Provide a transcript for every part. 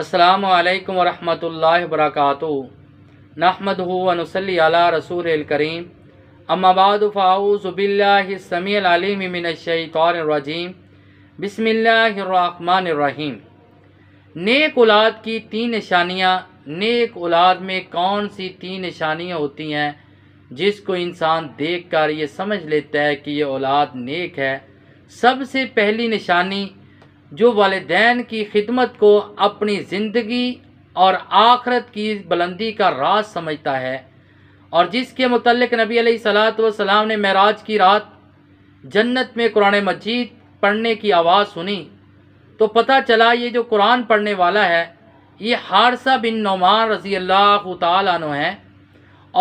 السلام علیکم ورحمۃ اللہ وبرکاتہ نحمد ونسلی علی رسول الکریم فاعوذ باللہ السمیع العلیم من الشیطان الرجیم بسم اللہ الرحمن الرحیم نیک اولاد کی تین نشانیاں نیک اولاد میں کون سی تین نشانیاں ہوتی ہیں جس کو انسان دیکھ کر یہ سمجھ لیتا ہے کہ یہ اولاد نیک ہے سب سے پہلی نشانی جو والدین کی خدمت کو اپنی زندگی اور آخرت کی بلندی کا راز سمجھتا ہے اور جس کے متعلق نبی علیہ صلاحۃۃ وسلام نے معراج کی رات جنت میں قرآن مجید پڑھنے کی آواز سنی تو پتہ چلا یہ جو قرآن پڑھنے والا ہے یہ حارثہ بن نعمان رضی اللہ تعالیٰ عنہ ہے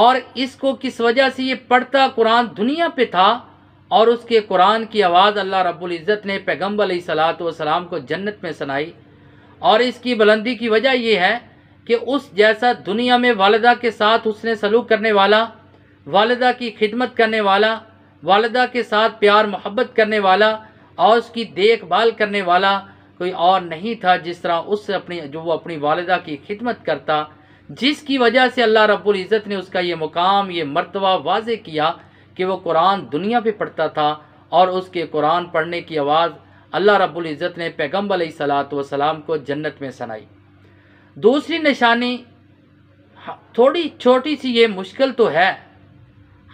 اور اس کو کس وجہ سے یہ پڑھتا قرآن دنیا پہ تھا اور اس کے قرآن کی آواز اللہ رب العزت نے پیغمب علیہ صلاح وسلام کو جنت میں سنائی اور اس کی بلندی کی وجہ یہ ہے کہ اس جیسا دنیا میں والدہ کے ساتھ اس نے سلوک کرنے والا والدہ کی خدمت کرنے والا والدہ کے ساتھ پیار محبت کرنے والا اور اس کی دیکھ بھال کرنے والا کوئی اور نہیں تھا جس طرح اس سے اپنی جو وہ اپنی والدہ کی خدمت کرتا جس کی وجہ سے اللہ رب العزت نے اس کا یہ مقام یہ مرتبہ واضح کیا کہ وہ قرآن دنیا پہ پڑھتا تھا اور اس کے قرآن پڑھنے کی آواز اللہ رب العزت نے پیغمب علیہ صلاح وسلام کو جنت میں سنائی دوسری نشانی تھوڑی چھوٹی سی یہ مشکل تو ہے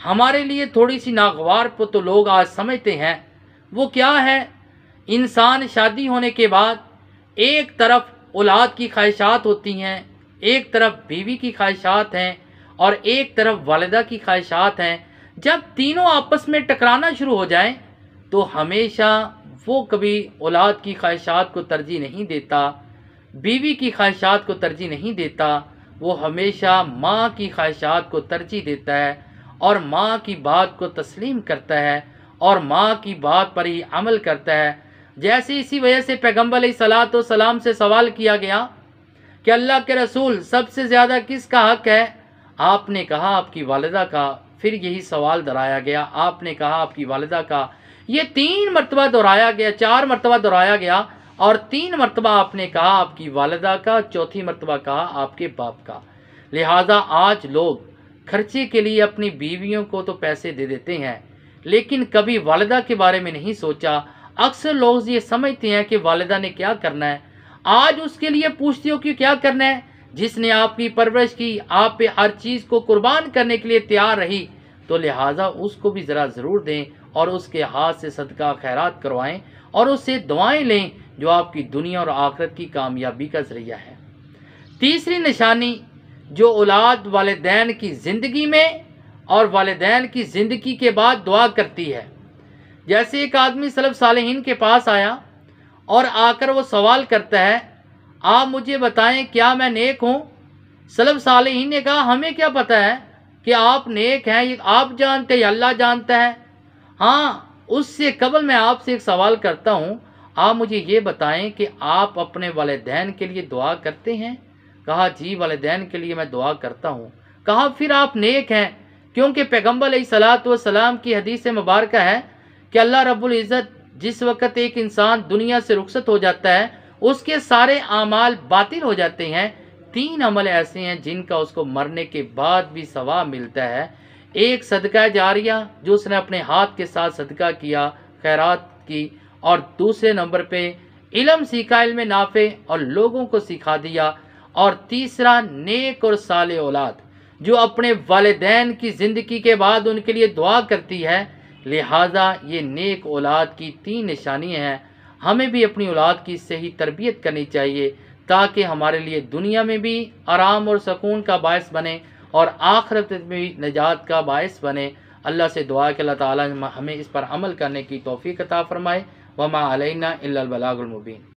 ہمارے لیے تھوڑی سی ناگوار کو تو لوگ آج سمجھتے ہیں وہ کیا ہے انسان شادی ہونے کے بعد ایک طرف اولاد کی خواہشات ہوتی ہیں ایک طرف بیوی کی خواہشات ہیں اور ایک طرف والدہ کی خواہشات ہیں جب تینوں آپس میں ٹکرانا شروع ہو جائیں تو ہمیشہ وہ کبھی اولاد کی خواہشات کو ترجیح نہیں دیتا بیوی کی خواہشات کو ترجیح نہیں دیتا وہ ہمیشہ ماں کی خواہشات کو ترجیح دیتا ہے اور ماں کی بات کو تسلیم کرتا ہے اور ماں کی بات پر ہی عمل کرتا ہے جیسے اسی وجہ سے پیغمبر علیہ صلاحت و سلام سے سوال کیا گیا کہ اللہ کے رسول سب سے زیادہ کس کا حق ہے آپ نے کہا آپ کی والدہ کا پھر یہی سوال درایا گیا آپ نے کہا آپ کی والدہ کا یہ تین مرتبہ دوہرایا گیا چار مرتبہ دوہرایا گیا اور تین مرتبہ آپ نے کہا آپ کی والدہ کا چوتھی مرتبہ کہا آپ کے باپ کا لہذا آج لوگ خرچے کے لیے اپنی بیویوں کو تو پیسے دے دیتے ہیں لیکن کبھی والدہ کے بارے میں نہیں سوچا اکثر لوگ یہ سمجھتے ہیں کہ والدہ نے کیا کرنا ہے آج اس کے لیے پوچھتے ہو کہ کیا کرنا ہے جس نے آپ کی پرورش کی آپ پہ ہر چیز کو قربان کرنے کے لیے تیار رہی تو لہٰذا اس کو بھی ذرا ضرور دیں اور اس کے ہاتھ سے صدقہ خیرات کروائیں اور اس سے دعائیں لیں جو آپ کی دنیا اور آخرت کی کامیابی کا ذریعہ ہے تیسری نشانی جو اولاد والدین کی زندگی میں اور والدین کی زندگی کے بعد دعا کرتی ہے جیسے ایک آدمی صلب صالحین کے پاس آیا اور آ کر وہ سوال کرتا ہے آپ مجھے بتائیں کیا میں نیک ہوں سلم صالحین نے کہا ہمیں کیا پتہ ہے کہ آپ نیک ہیں یہ آپ جانتے ہیں اللہ جانتا ہے ہاں اس سے قبل میں آپ سے ایک سوال کرتا ہوں آپ مجھے یہ بتائیں کہ آپ اپنے والدین کے لیے دعا کرتے ہیں کہا جی والدین کے لیے میں دعا کرتا ہوں کہا پھر آپ نیک ہیں کیونکہ پیغمبر علیہ سلاۃ والسلام کی حدیث مبارکہ ہے کہ اللہ رب العزت جس وقت ایک انسان دنیا سے رخصت ہو جاتا ہے اس کے سارے اعمال باطل ہو جاتے ہیں تین عمل ایسے ہیں جن کا اس کو مرنے کے بعد بھی ثواب ملتا ہے ایک صدقہ جاریہ جو اس نے اپنے ہاتھ کے ساتھ صدقہ کیا خیرات کی اور دوسرے نمبر پہ علم سیکھا علم نافع اور لوگوں کو سکھا دیا اور تیسرا نیک اور سال اولاد جو اپنے والدین کی زندگی کے بعد ان کے لیے دعا کرتی ہے لہٰذا یہ نیک اولاد کی تین نشانی ہیں ہمیں بھی اپنی اولاد کی صحیح تربیت کرنی چاہیے تاکہ ہمارے لیے دنیا میں بھی آرام اور سکون کا باعث بنے اور آخرت میں بھی نجات کا باعث بنے اللہ سے دعا کہ اللہ تعالیٰ ہمیں اس پر عمل کرنے کی توفیق عطا فرمائے وَمَا عَلَيْنَا إِلَّا الْبَلَاغُ المبین